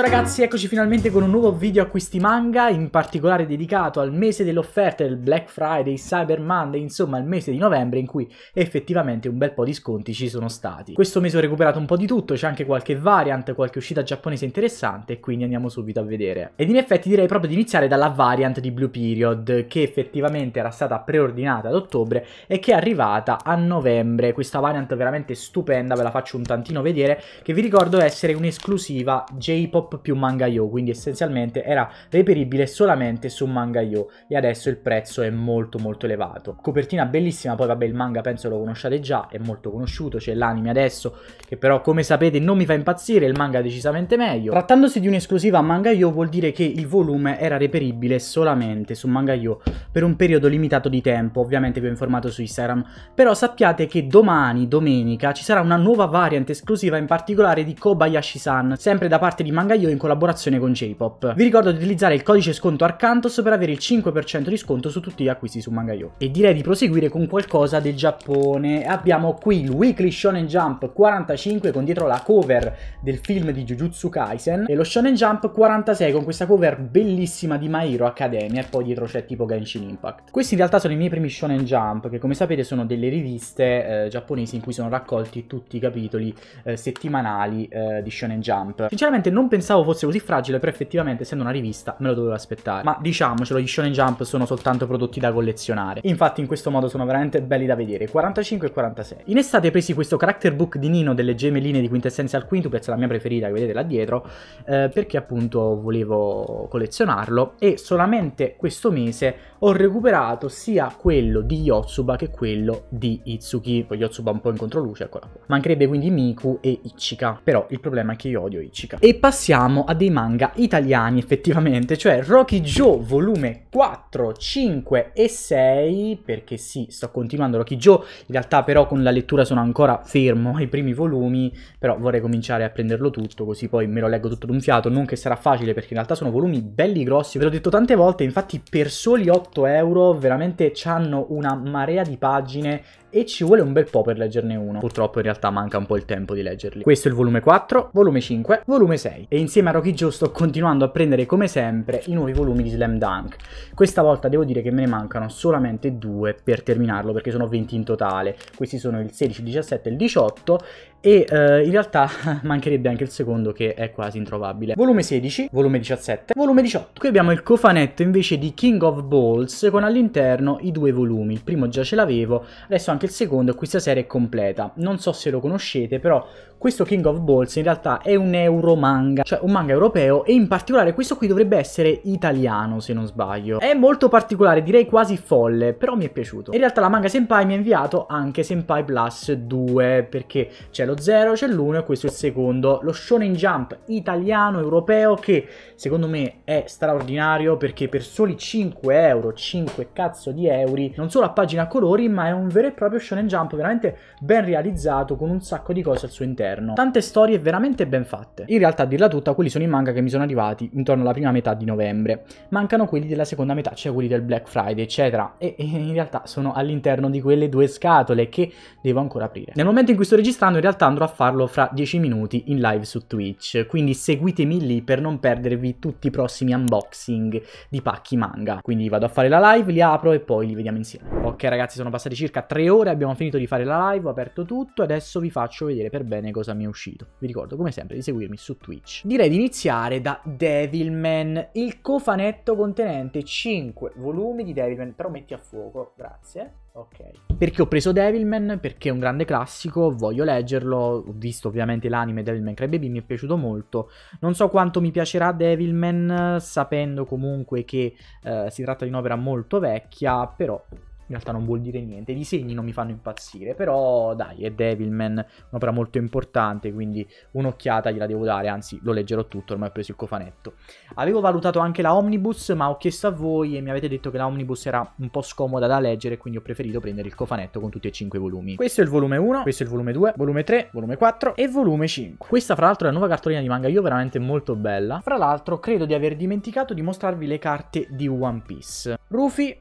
Ciao ragazzi, eccoci finalmente con un nuovo video acquisti manga, in particolare dedicato al mese delle offerte del Black Friday, Cyber Monday, insomma al mese di novembre in cui effettivamente un bel po' di sconti ci sono stati. Questo mese ho recuperato un po' di tutto, c'è anche qualche variant, qualche uscita giapponese interessante quindi andiamo subito a vedere. Ed in effetti direi proprio di iniziare dalla variant di Blue Period che effettivamente era stata preordinata ad ottobre e che è arrivata a novembre. Questa variant veramente stupenda, ve la faccio un tantino vedere, che vi ricordo essere un'esclusiva J-Pop shop più Manga.io, quindi essenzialmente era reperibile solamente su Manga.io e adesso il prezzo è molto molto elevato. Copertina bellissima, poi vabbè il manga penso lo conosciate già, è molto conosciuto, c'è l'anime adesso che però come sapete non mi fa impazzire, il manga è decisamente meglio. Trattandosi di un'esclusiva Manga.io vuol dire che il volume era reperibile solamente su Manga.io per un periodo limitato di tempo, ovviamente vi ho informato su Instagram, però sappiate che domani, domenica, ci sarà una nuova variant esclusiva in particolare di Kobayashi-san, sempre da parte di Mangaio io in collaborazione con J-Pop. Vi ricordo di utilizzare il codice sconto Arcantos per avere il 5% di sconto su tutti gli acquisti su Mangayo. E direi di proseguire con qualcosa del Giappone. Abbiamo qui il Weekly Shonen Jump 45 con dietro la cover del film di Jujutsu Kaisen e lo Shonen Jump 46 con questa cover bellissima di My Hero Academia e poi dietro c'è tipo Genshin Impact. Questi in realtà sono i miei primi Shonen Jump che come sapete sono delle riviste eh, giapponesi in cui sono raccolti tutti i capitoli eh, settimanali eh, di Shonen Jump. Sinceramente non pensavo pensavo fosse così fragile, però effettivamente essendo una rivista me lo dovevo aspettare. Ma diciamocelo, gli Shonen Jump sono soltanto prodotti da collezionare. Infatti in questo modo sono veramente belli da vedere, 45 e 46. In estate presi questo character book di Nino delle gemelline di Quintessenza al Quintuplets, la mia preferita che vedete là dietro, eh, perché appunto volevo collezionarlo e solamente questo mese ho recuperato sia quello di Yotsuba che quello di Itsuki. Poi Yotsuba un po' in controluce, eccola qua. Mancherebbe quindi Miku e Ichika, però il problema è che io odio Ichika. E passiamo passiamo a dei manga italiani effettivamente, cioè Rocky Joe volume 4, 5 e 6, perché sì, sto continuando Rocky Joe, in realtà però con la lettura sono ancora fermo ai primi volumi, però vorrei cominciare a prenderlo tutto, così poi me lo leggo tutto d'un fiato, non che sarà facile perché in realtà sono volumi belli grossi, ve l'ho detto tante volte, infatti per soli 8 euro veramente hanno una marea di pagine e ci vuole un bel po' per leggerne uno. Purtroppo in realtà manca un po' il tempo di leggerli. Questo è il volume 4, volume 5, volume 6. E insieme a Rocky Joe sto continuando a prendere come sempre i nuovi volumi di Slam Dunk. Questa volta devo dire che me ne mancano solamente due per terminarlo perché sono 20 in totale. Questi sono il 16, il 17 e il 18 e eh, in realtà mancherebbe anche il secondo che è quasi introvabile. Volume 16, volume 17, volume 18. Qui abbiamo il cofanetto invece di King of Balls con all'interno i due volumi. Il primo già ce l'avevo, adesso anche il secondo e questa serie è completa. Non so se lo conoscete, però questo King of Balls in realtà è un euro manga, cioè un manga europeo e in particolare questo qui dovrebbe essere italiano se non sbaglio. È molto particolare, direi quasi folle, però mi è piaciuto. In realtà la manga Senpai mi ha inviato anche Senpai Plus 2 perché c'è lo 0, c'è l'1 e questo è il secondo. Lo Shonen Jump italiano, europeo, che secondo me è straordinario perché per soli 5 euro, 5 cazzo di euro, non solo a pagina colori, ma è un vero e proprio Shonen Jump veramente ben realizzato con un sacco di cose al suo interno. Tante storie veramente ben fatte. In realtà, a dirla tutta, quelli sono i manga che mi sono arrivati intorno alla prima metà di novembre. Mancano quelli della seconda metà, cioè quelli del Black Friday, eccetera. e in realtà sono all'interno di quelle due scatole che devo ancora aprire. Nel momento in cui sto registrando, in realtà realtà andrò a farlo fra 10 minuti in live su Twitch, quindi seguitemi lì per non perdervi tutti i prossimi unboxing di pacchi manga. Quindi vado a fare la live, li apro e poi li vediamo insieme. Ok ragazzi sono passate circa 3 ore, abbiamo finito di fare la live, ho aperto tutto, adesso vi faccio vedere per bene cosa mi è uscito. Vi ricordo come sempre di seguirmi su Twitch. Direi di iniziare da Devilman, il cofanetto contenente 5 volumi di Devilman, però metti a fuoco, grazie. Ok. Perché ho preso Devilman? Perché è un grande classico, voglio leggerlo, ho visto ovviamente l'anime Devilman Crybaby, mi è piaciuto molto. Non so quanto mi piacerà Devilman, sapendo comunque che eh, si tratta di un'opera molto vecchia, però in realtà non vuol dire niente. I disegni non mi fanno impazzire, però dai, è Devilman, un'opera molto importante, quindi un'occhiata gliela devo dare, anzi lo leggerò tutto, ormai ho preso il cofanetto. Avevo valutato anche la Omnibus, ma ho chiesto a voi e mi avete detto che la Omnibus era un po' scomoda da leggere, quindi ho preferito prendere il cofanetto con tutti e cinque i volumi. Questo è il volume 1, questo è il volume 2, volume 3, volume 4 e volume 5. Questa fra l'altro è la nuova cartolina di manga, io veramente molto bella. Fra l'altro credo di aver dimenticato di mostrarvi le carte di One Piece. Rufy,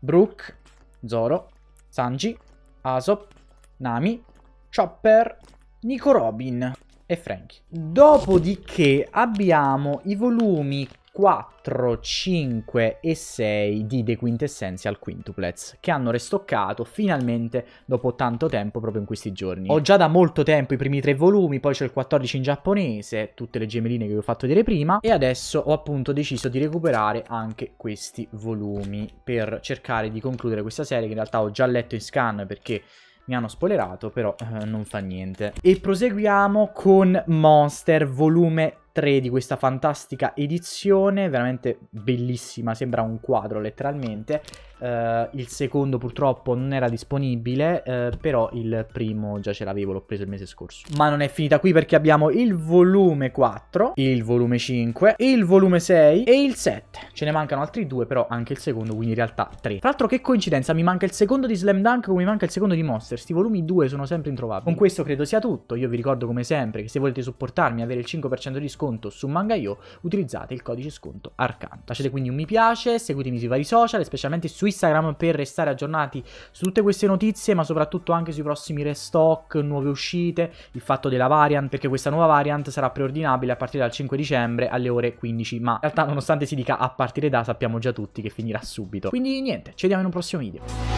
Brooke, Zoro, Sanji, Asop, Nami, Chopper, Nico Robin e Frankie. Dopodiché abbiamo i volumi 4, 5 e 6 di The Quintessential Quintuplets che hanno restoccato finalmente dopo tanto tempo proprio in questi giorni. Ho già da molto tempo i primi tre volumi, poi c'è il 14 in giapponese, tutte le gemelline che vi ho fatto vedere prima e adesso ho appunto deciso di recuperare anche questi volumi per cercare di concludere questa serie che in realtà ho già letto in scan perché mi hanno spoilerato, però eh, non fa niente. E proseguiamo con Monster volume 3 di questa fantastica edizione, veramente bellissima, sembra un quadro letteralmente. Uh, il secondo purtroppo non era disponibile, uh, però il primo già ce l'avevo, l'ho preso il mese scorso. Ma non è finita qui perché abbiamo il volume 4, il volume 5, il volume 6 e il 7. Ce ne mancano altri due, però anche il secondo, quindi in realtà 3. Tra l'altro che coincidenza, mi manca il secondo di Slam Dunk come mi manca il secondo di Monster. Sti volumi 2 sono sempre introvabili. Con questo credo sia tutto, io vi ricordo come sempre che se volete supportarmi e avere il 5% di sconto sconto su Mangaio utilizzate il codice sconto Arcan. Lasciate quindi un mi piace, seguitemi sui vari social, specialmente su Instagram per restare aggiornati su tutte queste notizie, ma soprattutto anche sui prossimi restock, nuove uscite, il fatto della variant, perché questa nuova variant sarà preordinabile a partire dal 5 dicembre alle ore 15, ma in realtà nonostante si dica a partire da sappiamo già tutti che finirà subito. Quindi niente, ci vediamo in un prossimo video.